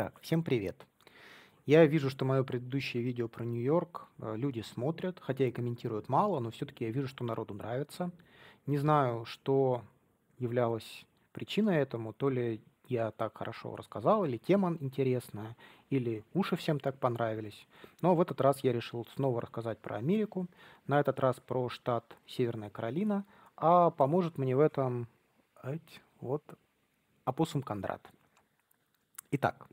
Так, всем привет. Я вижу, что мое предыдущее видео про Нью-Йорк э, люди смотрят, хотя и комментируют мало, но все-таки я вижу, что народу нравится. Не знаю, что являлось причиной этому, то ли я так хорошо рассказал, или тема интересная, или уши всем так понравились. Но в этот раз я решил снова рассказать про Америку, на этот раз про штат Северная Каролина, а поможет мне в этом вот Апоссум Кондрат. Итак,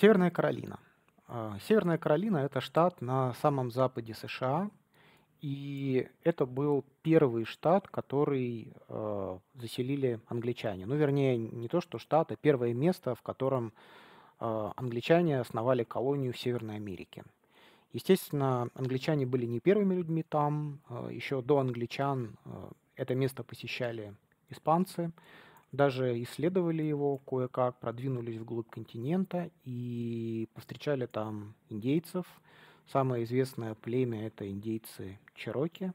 Северная Каролина. А, Северная Каролина – это штат на самом западе США, и это был первый штат, который э, заселили англичане. Ну, вернее, не то что штат, а первое место, в котором э, англичане основали колонию в Северной Америке. Естественно, англичане были не первыми людьми там. Э, еще до англичан э, это место посещали испанцы даже исследовали его кое-как, продвинулись вглубь континента и повстречали там индейцев. Самое известное племя – это индейцы Чероки.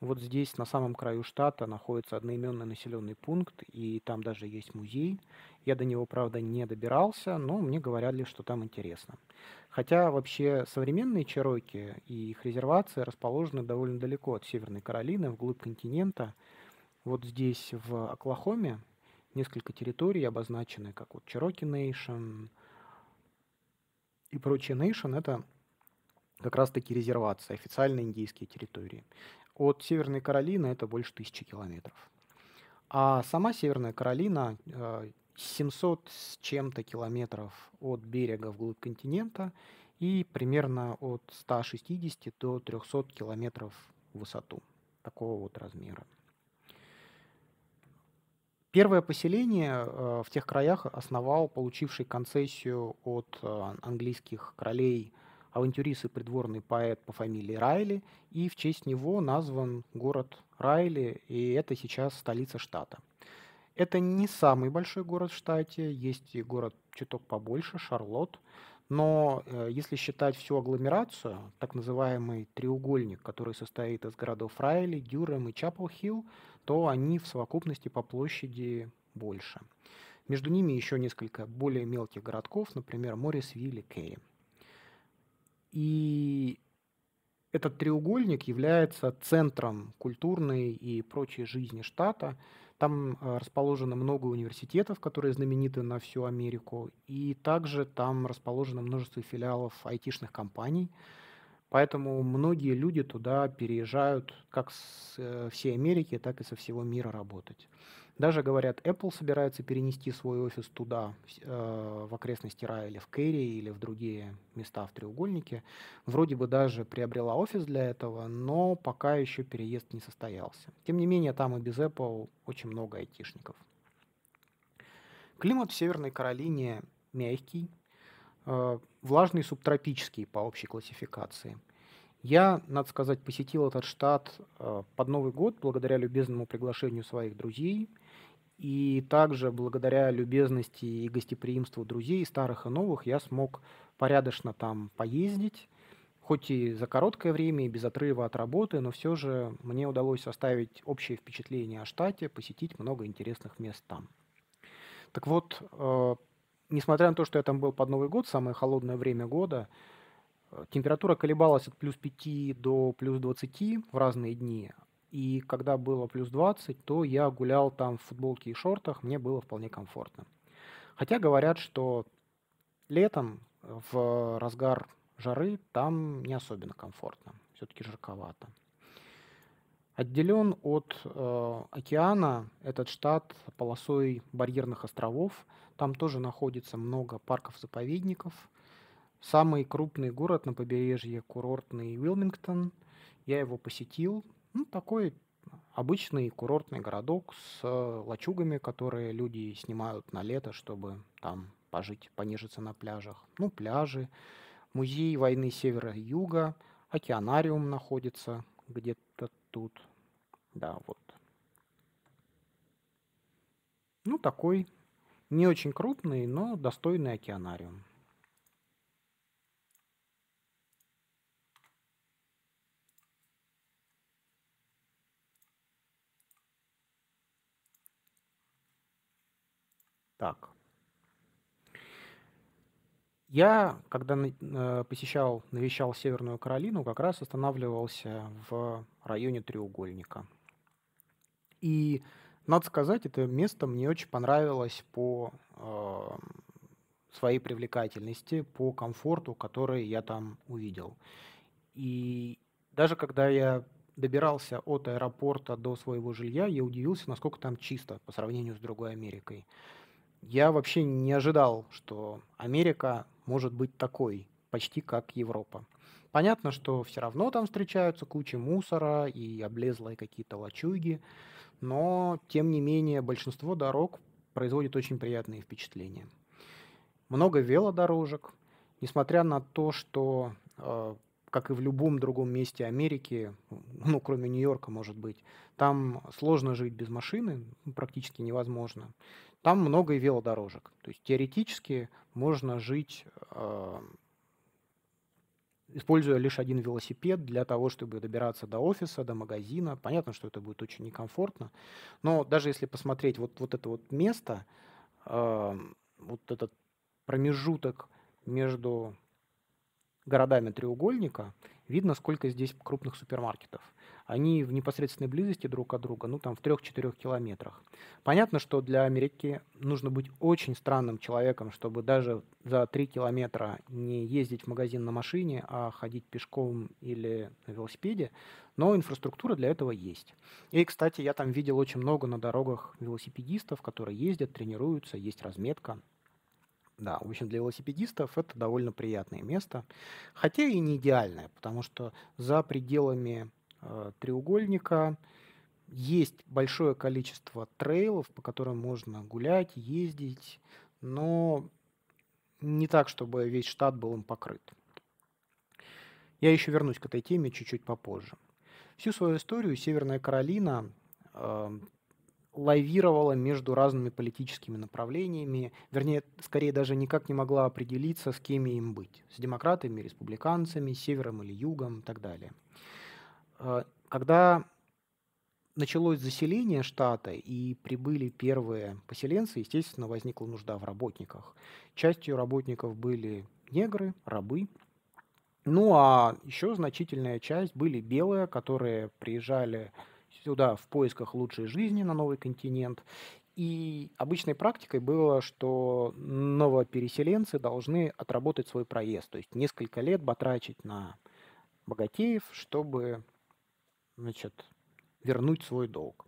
Вот здесь, на самом краю штата, находится одноименный населенный пункт, и там даже есть музей. Я до него, правда, не добирался, но мне говорили, что там интересно. Хотя вообще современные Чероки и их резервации расположены довольно далеко от Северной Каролины, вглубь континента. Вот здесь, в Оклахоме, несколько территорий обозначены, как вот Cherokee Nation и прочие Nation, это как раз-таки резервации, официальные индийские территории. От Северной Каролины это больше тысячи километров. А сама Северная Каролина 700 э, с чем-то километров от берега вглубь континента и примерно от 160 до 300 километров в высоту такого вот размера. Первое поселение э, в тех краях основал получивший концессию от э, английских королей авантюрист и придворный поэт по фамилии Райли, и в честь него назван город Райли, и это сейчас столица штата. Это не самый большой город в штате, есть и город чуток побольше, Шарлотт, но э, если считать всю агломерацию, так называемый треугольник, который состоит из городов Райли, Дюрем и Чапл-Хилл, то они в совокупности по площади больше. Между ними еще несколько более мелких городков, например, Моррисвилл и Керри. И этот треугольник является центром культурной и прочей жизни штата. Там а, расположено много университетов, которые знамениты на всю Америку, и также там расположено множество филиалов айтишных компаний, компаний Поэтому многие люди туда переезжают как с э, всей Америки, так и со всего мира работать. Даже, говорят, Apple собирается перенести свой офис туда, э, в окрестности Рая или в Кэрри, или в другие места в треугольнике. Вроде бы даже приобрела офис для этого, но пока еще переезд не состоялся. Тем не менее, там и без Apple очень много айтишников. Климат в Северной Каролине мягкий, Э, влажные субтропические по общей классификации. Я, надо сказать, посетил этот штат э, под Новый год благодаря любезному приглашению своих друзей и также благодаря любезности и гостеприимству друзей, старых и новых, я смог порядочно там поездить, хоть и за короткое время, и без отрыва от работы, но все же мне удалось составить общее впечатление о штате, посетить много интересных мест там. Так вот, э, несмотря на то, что я там был под Новый год, самое холодное время года, э, температура колебалась от плюс 5 до плюс 20 в разные дни. И когда было плюс 20, то я гулял там в футболке и шортах, мне было вполне комфортно. Хотя говорят, что летом в разгар жары там не особенно комфортно, все-таки жарковато. Отделен от э, океана этот штат полосой барьерных островов – там тоже находится много парков-заповедников. Самый крупный город на побережье курортный Уилмингтон. Я его посетил. Ну, такой обычный курортный городок с э, лачугами, которые люди снимают на лето, чтобы там пожить, понежиться на пляжах. Ну, пляжи, музей войны севера юга, океанариум находится где-то тут. Да, вот. Ну, такой не очень крупный, но достойный океанариум. Так. Я, когда э, посещал, навещал Северную Каролину, как раз останавливался в районе треугольника. И надо сказать, это место мне очень понравилось по э, своей привлекательности, по комфорту, который я там увидел. И даже когда я добирался от аэропорта до своего жилья, я удивился, насколько там чисто по сравнению с другой Америкой. Я вообще не ожидал, что Америка может быть такой, почти как Европа. Понятно, что все равно там встречаются куча мусора и облезлые какие-то лачуги, но, тем не менее, большинство дорог производит очень приятные впечатления. Много велодорожек. Несмотря на то, что, э, как и в любом другом месте Америки, ну, кроме Нью-Йорка, может быть, там сложно жить без машины, ну, практически невозможно, там много и велодорожек. То есть теоретически можно жить э, используя лишь один велосипед для того, чтобы добираться до офиса, до магазина. Понятно, что это будет очень некомфортно, но даже если посмотреть вот, вот это вот место, э, вот этот промежуток между городами треугольника, видно, сколько здесь крупных супермаркетов они в непосредственной близости друг от друга, ну там в 3-4 километрах. Понятно, что для Америки нужно быть очень странным человеком, чтобы даже за 3 километра не ездить в магазин на машине, а ходить пешком или на велосипеде, но инфраструктура для этого есть. И, кстати, я там видел очень много на дорогах велосипедистов, которые ездят, тренируются, есть разметка. Да, в общем, для велосипедистов это довольно приятное место, хотя и не идеальное, потому что за пределами Э, треугольника. Есть большое количество трейлов, по которым можно гулять, ездить, но не так, чтобы весь штат был им покрыт. Я еще вернусь к этой теме чуть-чуть попозже. Всю свою историю Северная Каролина э, лавировала между разными политическими направлениями, вернее, скорее даже никак не могла определиться, с кем им быть, с демократами, республиканцами, с севером или югом и так далее. А, когда началось заселение штата и прибыли первые поселенцы, естественно, возникла нужда в работниках. Частью работников были негры, рабы. Ну а еще значительная часть были белые, которые приезжали сюда в поисках лучшей жизни на новый континент. И обычной практикой было, что новопереселенцы должны отработать свой проезд, то есть несколько лет батрачить на богатеев, чтобы значит, вернуть свой долг.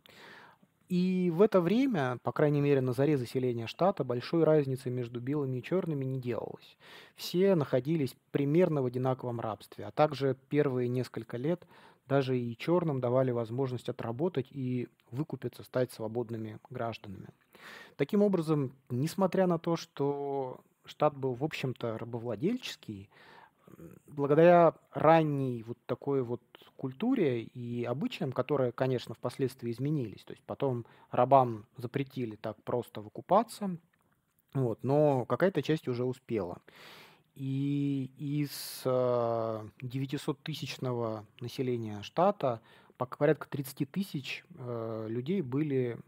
И в это время, по крайней мере, на заре заселения штата, большой разницы между белыми и черными не делалось. Все находились примерно в одинаковом рабстве, а также первые несколько лет даже и черным давали возможность отработать и выкупиться, стать свободными гражданами. Таким образом, несмотря на то, что штат был, в общем-то, рабовладельческий, благодаря ранней вот такой вот культуре и обычаям, которые, конечно, впоследствии изменились, то есть потом рабам запретили так просто выкупаться, вот, но какая-то часть уже успела. И из 900-тысячного а, населения штата порядка 30 тысяч а, людей были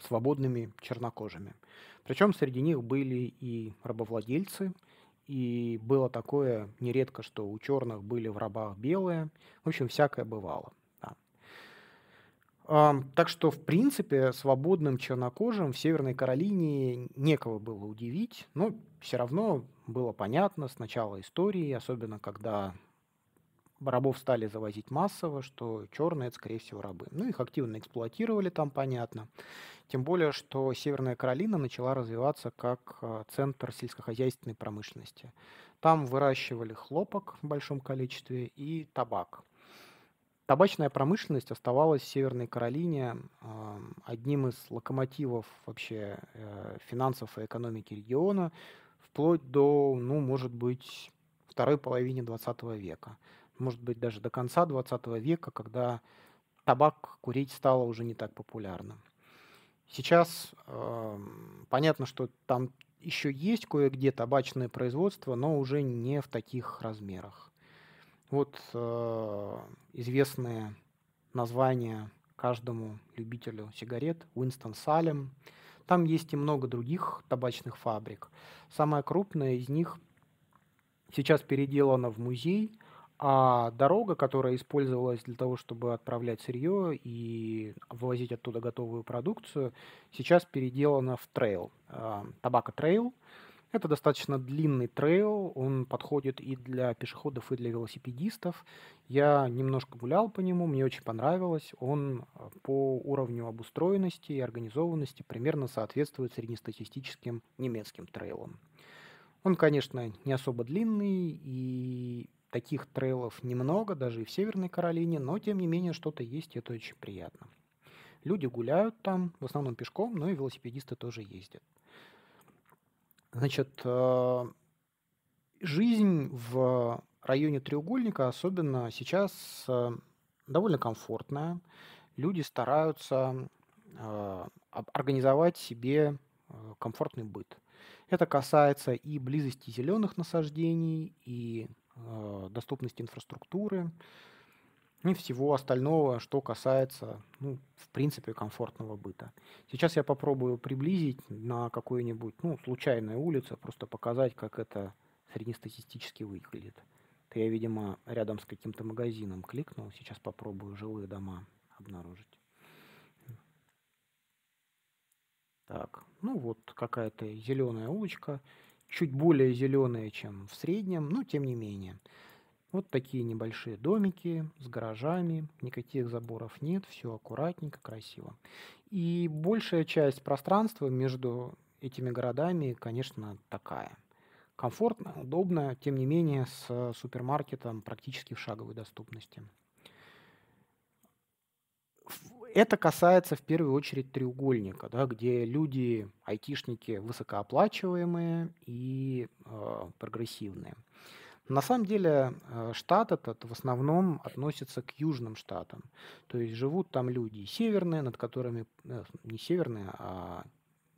свободными чернокожими. Причем среди них были и рабовладельцы, и было такое нередко, что у черных были в рабах белые. В общем, всякое бывало. Да. Так что, в принципе, свободным чернокожим в Северной Каролине некого было удивить, но все равно было понятно с начала истории, особенно когда рабов стали завозить массово, что черные это, скорее всего, рабы. Ну, их активно эксплуатировали там, понятно. Тем более, что Северная Каролина начала развиваться как э, центр сельскохозяйственной промышленности. Там выращивали хлопок в большом количестве и табак. Табачная промышленность оставалась в Северной Каролине эм, одним из локомотивов вообще э, финансов и экономики региона вплоть до, ну, может быть, второй половины 20 века. Может быть, даже до конца 20 века, когда табак курить стало уже не так популярным. Сейчас э, понятно, что там еще есть кое-где табачное производство, но уже не в таких размерах. Вот э, известные названия каждому любителю сигарет. Уинстон Салем. Там есть и много других табачных фабрик. Самая крупная из них сейчас переделана в музей – а дорога, которая использовалась для того, чтобы отправлять сырье и вывозить оттуда готовую продукцию, сейчас переделана в трейл. А, Табака трейл. Это достаточно длинный трейл, он подходит и для пешеходов, и для велосипедистов. Я немножко гулял по нему, мне очень понравилось. Он а, по уровню обустроенности и организованности примерно соответствует среднестатистическим немецким трейлам. Он, конечно, не особо длинный и Таких трейлов немного, даже и в Северной Каролине, но тем не менее что-то есть, и это очень приятно. Люди гуляют там, в основном пешком, но и велосипедисты тоже ездят. Значит, э, жизнь в районе треугольника, особенно сейчас, э, довольно комфортная. Люди стараются э, организовать себе комфортный быт. Это касается и близости зеленых насаждений, и Э, доступность инфраструктуры и всего остального, что касается, ну, в принципе, комфортного быта. Сейчас я попробую приблизить на какую-нибудь ну, случайную улицу, просто показать, как это среднестатистически выглядит. Это я, видимо, рядом с каким-то магазином кликнул. Сейчас попробую жилые дома обнаружить. Так, ну вот какая-то зеленая улочка чуть более зеленые, чем в среднем, но тем не менее. Вот такие небольшие домики с гаражами, никаких заборов нет, все аккуратненько, красиво. И большая часть пространства между этими городами, конечно, такая. Комфортно, удобно, тем не менее, с супермаркетом практически в шаговой доступности это касается в первую очередь треугольника, да, где люди, айтишники высокооплачиваемые и э, прогрессивные. На самом деле э, штат этот в основном относится к южным штатам. То есть живут там люди северные, над которыми, э, не северные, а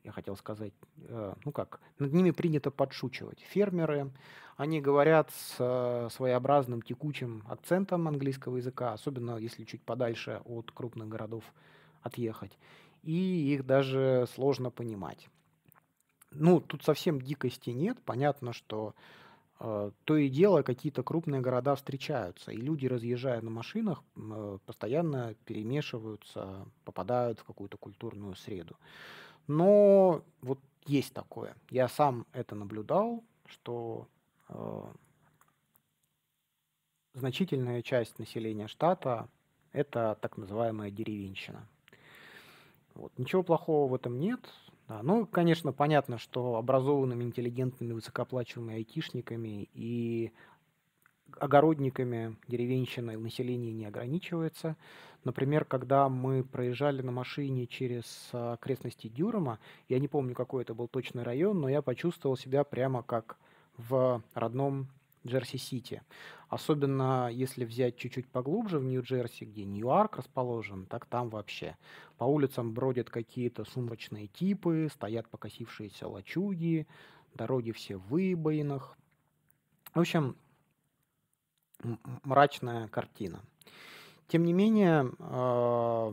я хотел сказать, э, ну как, над ними принято подшучивать. Фермеры, они говорят с э, своеобразным текучим акцентом английского языка, особенно если чуть подальше от крупных городов отъехать. И их даже сложно понимать. Ну, тут совсем дикости нет. Понятно, что э, то и дело какие-то крупные города встречаются. И люди, разъезжая на машинах, постоянно перемешиваются, попадают в какую-то культурную среду. Но вот есть такое. Я сам это наблюдал, что э, значительная часть населения штата это так называемая деревенщина. Вот. Ничего плохого в этом нет. Да. Ну, конечно, понятно, что образованными, интеллигентными, высокооплачиваемыми айтишниками и огородниками деревенщины население не ограничивается. Например, когда мы проезжали на машине через а, окрестности Дюрема, я не помню, какой это был точный район, но я почувствовал себя прямо как в родном Джерси-Сити. Особенно если взять чуть-чуть поглубже в Нью-Джерси, где Нью-Арк расположен, так там вообще. По улицам бродят какие-то сумрачные типы, стоят покосившиеся лачуги, дороги все в выбоинах. В общем, мрачная картина. Тем не менее, а,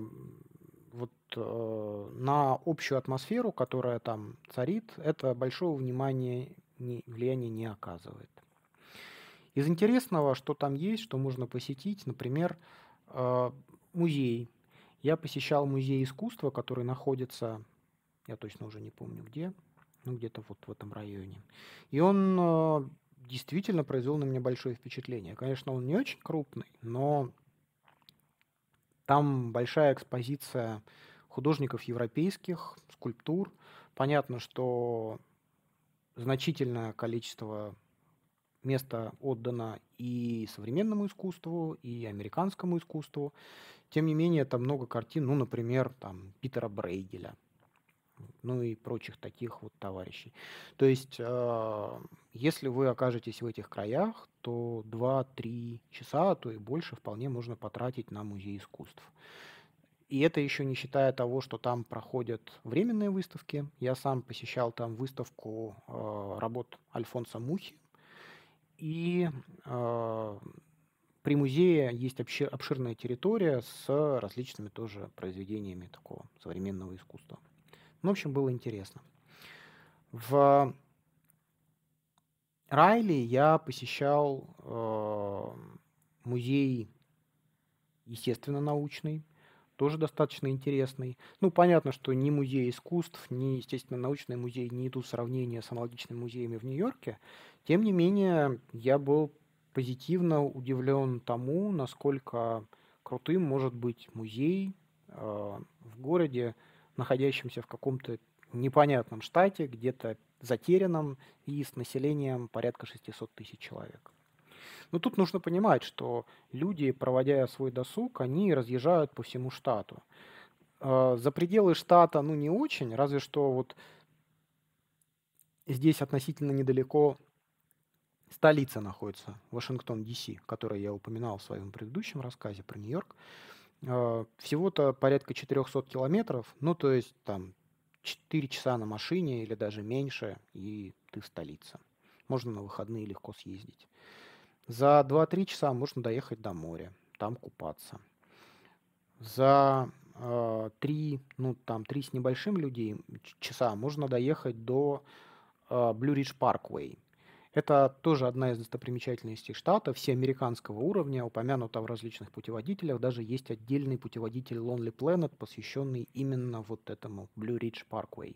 вот а, на общую атмосферу, которая там царит, это большого внимания влияния не оказывает. Из интересного, что там есть, что можно посетить, например, а, музей. Я посещал музей искусства, который находится, я точно уже не помню где, ну где-то вот в этом районе. И он действительно произвел на меня большое впечатление. Конечно, он не очень крупный, но там большая экспозиция художников европейских, скульптур. Понятно, что значительное количество места отдано и современному искусству, и американскому искусству. Тем не менее, там много картин, ну, например, там, Питера Брейгеля – ну и прочих таких вот товарищей. То есть, а, если вы окажетесь в этих краях, то 2-3 часа, а то и больше вполне можно потратить на музей искусств. И это еще не считая того, что там проходят временные выставки. Я сам посещал там выставку э, работ Альфонса Мухи. И э, при музее есть обширная территория с различными тоже произведениями такого современного искусства. Ну, в общем, было интересно. В Райли я посещал э, музей, естественно, научный, тоже достаточно интересный. Ну, понятно, что ни музей искусств, ни, естественно, научный музей не идут сравнения с аналогичными музеями в Нью-Йорке. Тем не менее, я был позитивно удивлен тому, насколько крутым может быть музей э, в городе, находящемся в каком-то непонятном штате, где-то затерянном и с населением порядка 600 тысяч человек. Но тут нужно понимать, что люди, проводя свой досуг, они разъезжают по всему штату. А, за пределы штата, ну, не очень, разве что вот здесь относительно недалеко столица находится, Вашингтон, Д.С., которую я упоминал в своем предыдущем рассказе про Нью-Йорк. А, всего-то порядка 400 километров, ну то есть там 4 часа на машине или даже меньше, и ты столица. Можно на выходные легко съездить. За 2-3 часа можно доехать до моря, там купаться. За э, а, 3, ну там 3 с небольшим людей часа можно доехать до э, Blue Ridge Parkway – это тоже одна из достопримечательностей штата, все американского уровня, упомянуто в различных путеводителях. Даже есть отдельный путеводитель Lonely Planet, посвященный именно вот этому Blue Ridge Parkway.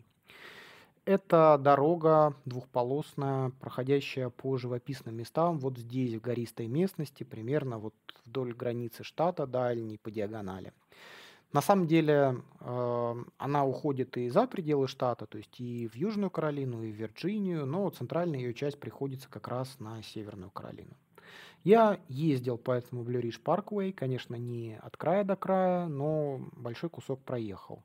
Это дорога двухполосная, проходящая по живописным местам, вот здесь, в гористой местности, примерно вот вдоль границы штата, дальней по диагонали. На самом деле эм, она уходит и за пределы штата, то есть и в Южную Каролину, и в Вирджинию, но центральная ее часть приходится как раз на Северную Каролину. Я ездил по этому Blue Ridge Parkway, конечно, не от края до края, но большой кусок проехал.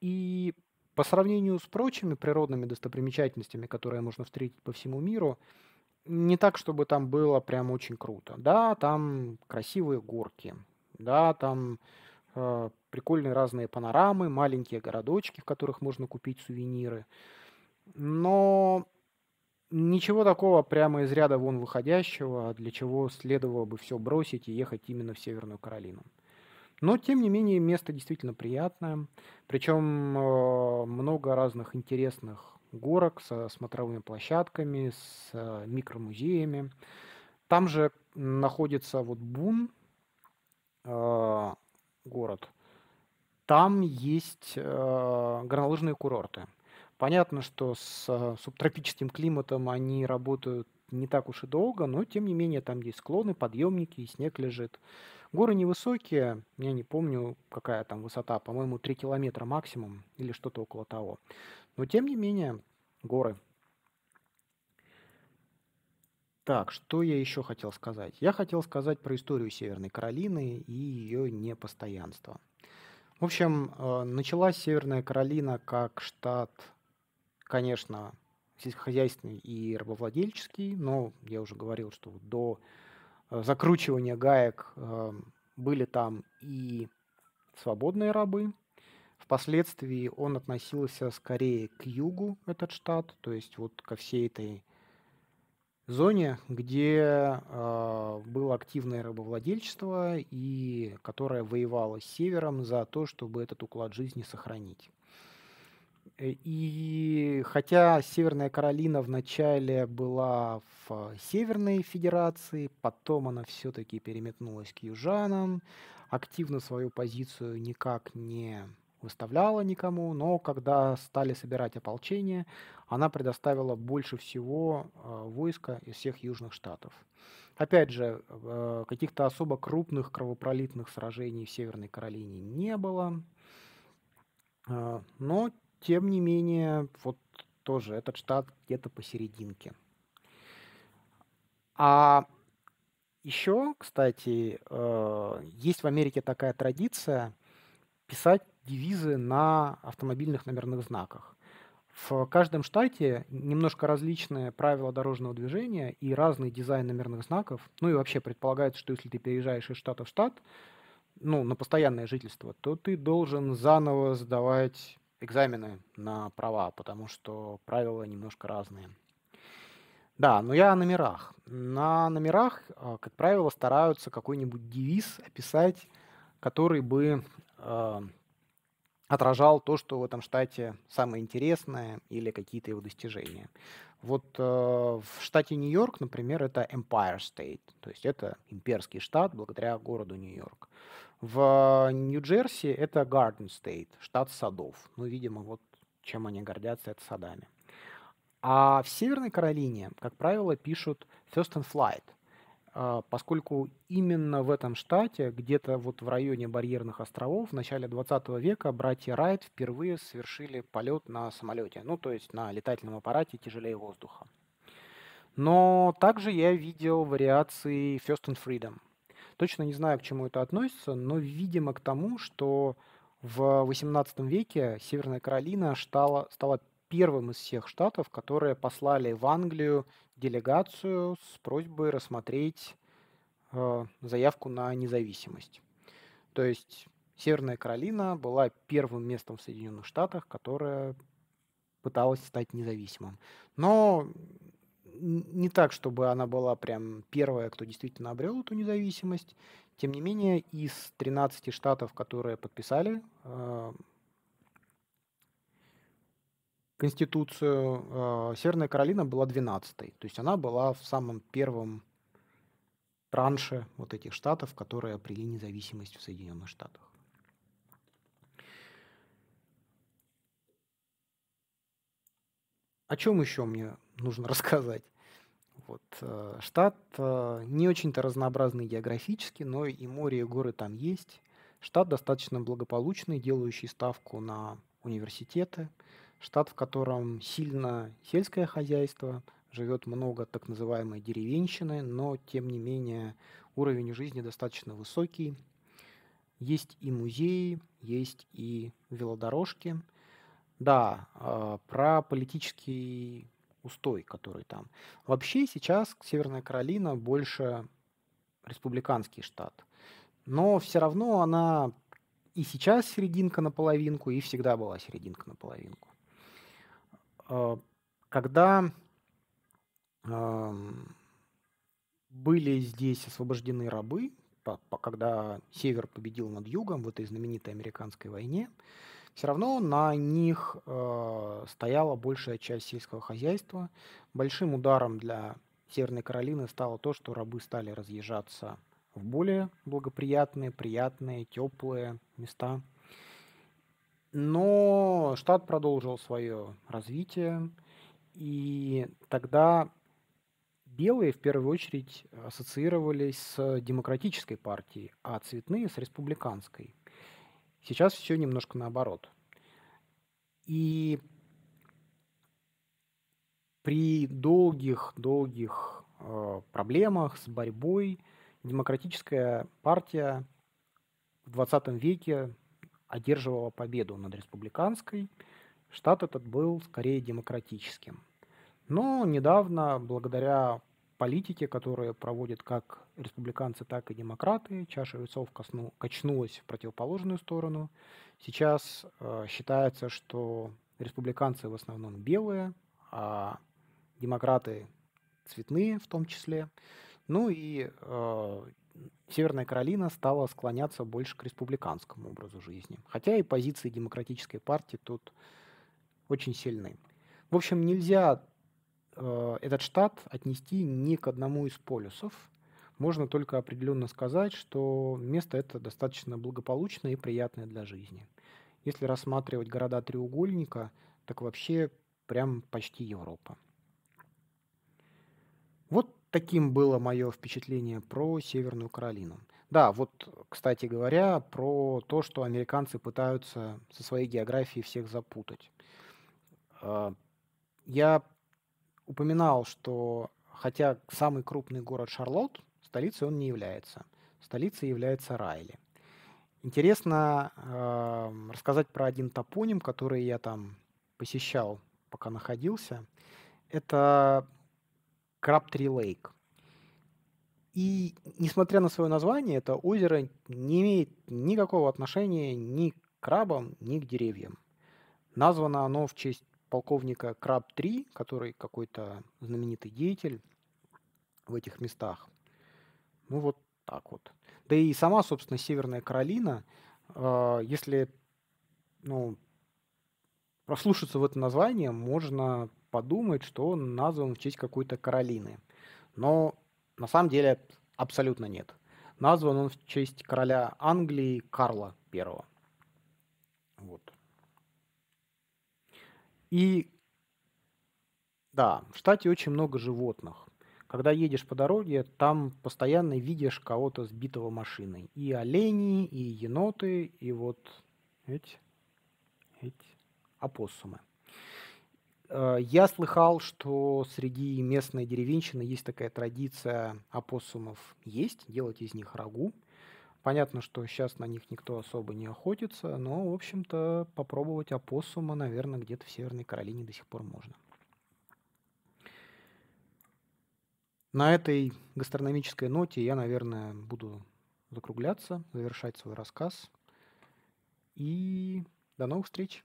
И по сравнению с прочими природными достопримечательностями, которые можно встретить по всему миру, не так, чтобы там было прям очень круто. Да, там красивые горки, да, там а, прикольные разные панорамы, маленькие городочки, в которых можно купить сувениры. Но ничего такого прямо из ряда вон выходящего, а для чего следовало бы все бросить и ехать именно в Северную Каролину. Но, тем не менее, место действительно приятное. Причем а, много разных интересных горок со смотровыми площадками, с микромузеями. Там же находится вот Бун, город. Там есть э, горнолыжные курорты. Понятно, что с э, субтропическим климатом они работают не так уж и долго, но тем не менее там есть склоны, подъемники и снег лежит. Горы невысокие, я не помню, какая там высота, по-моему, 3 километра максимум или что-то около того. Но тем не менее, горы – так, что я еще хотел сказать? Я хотел сказать про историю Северной Каролины и ее непостоянство. В общем, э, началась Северная Каролина как штат, конечно, сельскохозяйственный и рабовладельческий, но я уже говорил, что до э, закручивания гаек э, были там и свободные рабы. Впоследствии он относился скорее к югу, этот штат, то есть вот ко всей этой зоне, где э, было активное рабовладельчество и которое воевало с севером за то, чтобы этот уклад жизни сохранить. Э, и хотя Северная Каролина вначале была в Северной Федерации, потом она все-таки переметнулась к южанам, активно свою позицию никак не выставляла никому, но когда стали собирать ополчение, она предоставила больше всего а, войска из всех южных штатов. Опять же, а, каких-то особо крупных кровопролитных сражений в Северной Каролине не было, а, но тем не менее, вот тоже этот штат где-то посерединке. А еще, кстати, есть в Америке такая традиция писать девизы на автомобильных номерных знаках. В каждом штате немножко различные правила дорожного движения и разный дизайн номерных знаков. Ну и вообще предполагается, что если ты переезжаешь из штата в штат, ну, на постоянное жительство, то ты должен заново сдавать экзамены на права, потому что правила немножко разные. Да, но я о номерах. На номерах, э, как правило, стараются какой-нибудь девиз описать, который бы э, отражал то, что в этом штате самое интересное или какие-то его достижения. Вот э, в штате Нью-Йорк, например, это Empire State, то есть это имперский штат благодаря городу Нью-Йорк. В Нью-Джерси это Garden State, штат садов. Ну, видимо, вот чем они гордятся, это садами. А в Северной Каролине, как правило, пишут First and Flight – а, поскольку именно в этом штате, где-то вот в районе барьерных островов, в начале 20 века братья Райт впервые совершили полет на самолете, ну то есть на летательном аппарате тяжелее воздуха. Но также я видел вариации First and Freedom. Точно не знаю, к чему это относится, но, видимо, к тому, что в XVIII веке Северная Каролина стала, стала первым из всех штатов, которые послали в Англию делегацию с просьбой рассмотреть э, заявку на независимость. То есть Северная Каролина была первым местом в Соединенных Штатах, которое пыталось стать независимым. Но не так, чтобы она была прям первая, кто действительно обрел эту независимость. Тем не менее, из 13 штатов, которые подписали э, Конституцию, а, Северная Каролина была 12-й. То есть она была в самом первом транше вот этих штатов, которые обрели независимость в Соединенных Штатах. О чем еще мне нужно рассказать? Вот, э, штат э, не очень-то разнообразный географически, но и море, и горы там есть. Штат достаточно благополучный, делающий ставку на университеты – штат, в котором сильно сельское хозяйство, живет много так называемой деревенщины, но тем не менее уровень жизни достаточно высокий. Есть и музеи, есть и велодорожки. Да, э, про политический устой, который там. Вообще сейчас Северная Каролина больше республиканский штат. Но все равно она и сейчас серединка на половинку, и всегда была серединка на половинку. А, когда были здесь освобождены рабы, когда север победил над югом в этой знаменитой американской войне, все равно на них а, стояла большая часть сельского хозяйства. Большим ударом для Северной Каролины стало то, что рабы стали разъезжаться в более благоприятные, приятные, теплые места но штат продолжил свое развитие, и тогда белые в первую очередь ассоциировались с демократической партией, а цветные с республиканской. Сейчас все немножко наоборот. И при долгих-долгих э, проблемах с борьбой демократическая партия в 20 веке одерживала победу над республиканской, штат этот был скорее демократическим. Но недавно, благодаря политике, которую проводят как республиканцы, так и демократы, чаша весов косну, качнулась в противоположную сторону. Сейчас э, считается, что республиканцы в основном белые, а демократы цветные в том числе. Ну и э, Северная Каролина стала склоняться больше к республиканскому образу жизни. Хотя и позиции демократической партии тут очень сильны. В общем, нельзя э, этот штат отнести ни к одному из полюсов. Можно только определенно сказать, что место это достаточно благополучное и приятное для жизни. Если рассматривать города треугольника, так вообще прям почти Европа. Вот таким было мое впечатление про Северную Каролину. Да, вот, кстати говоря, про то, что американцы пытаются со своей географией всех запутать. А, я упоминал, что хотя самый крупный город Шарлотт, столицей он не является. Столицей является Райли. Интересно э, рассказать про один топоним, который я там посещал, пока находился. Это Краптри Лейк. И, несмотря на свое название, это озеро не имеет никакого отношения ни к крабам, ни к деревьям. Названо оно в честь полковника Краб-3, который какой-то знаменитый деятель в этих местах. Ну вот так вот. Да и сама, собственно, Северная Каролина, э, если ну, прослушаться в это название, можно подумает, что он назван в честь какой-то Каролины. Но на самом деле абсолютно нет. Назван он в честь короля Англии Карла I. Вот. И да, в штате очень много животных. Когда едешь по дороге, там постоянно видишь кого-то сбитого машиной. И олени, и еноты, и вот эти, эти опоссумы. Э, я слыхал, что среди местной деревенщины есть такая традиция опоссумов есть, делать из них рагу. Понятно, что сейчас на них никто особо не охотится, но, в общем-то, попробовать опоссума, наверное, где-то в Северной Каролине до сих пор можно. На этой гастрономической ноте я, наверное, буду закругляться, завершать свой рассказ. И до новых встреч!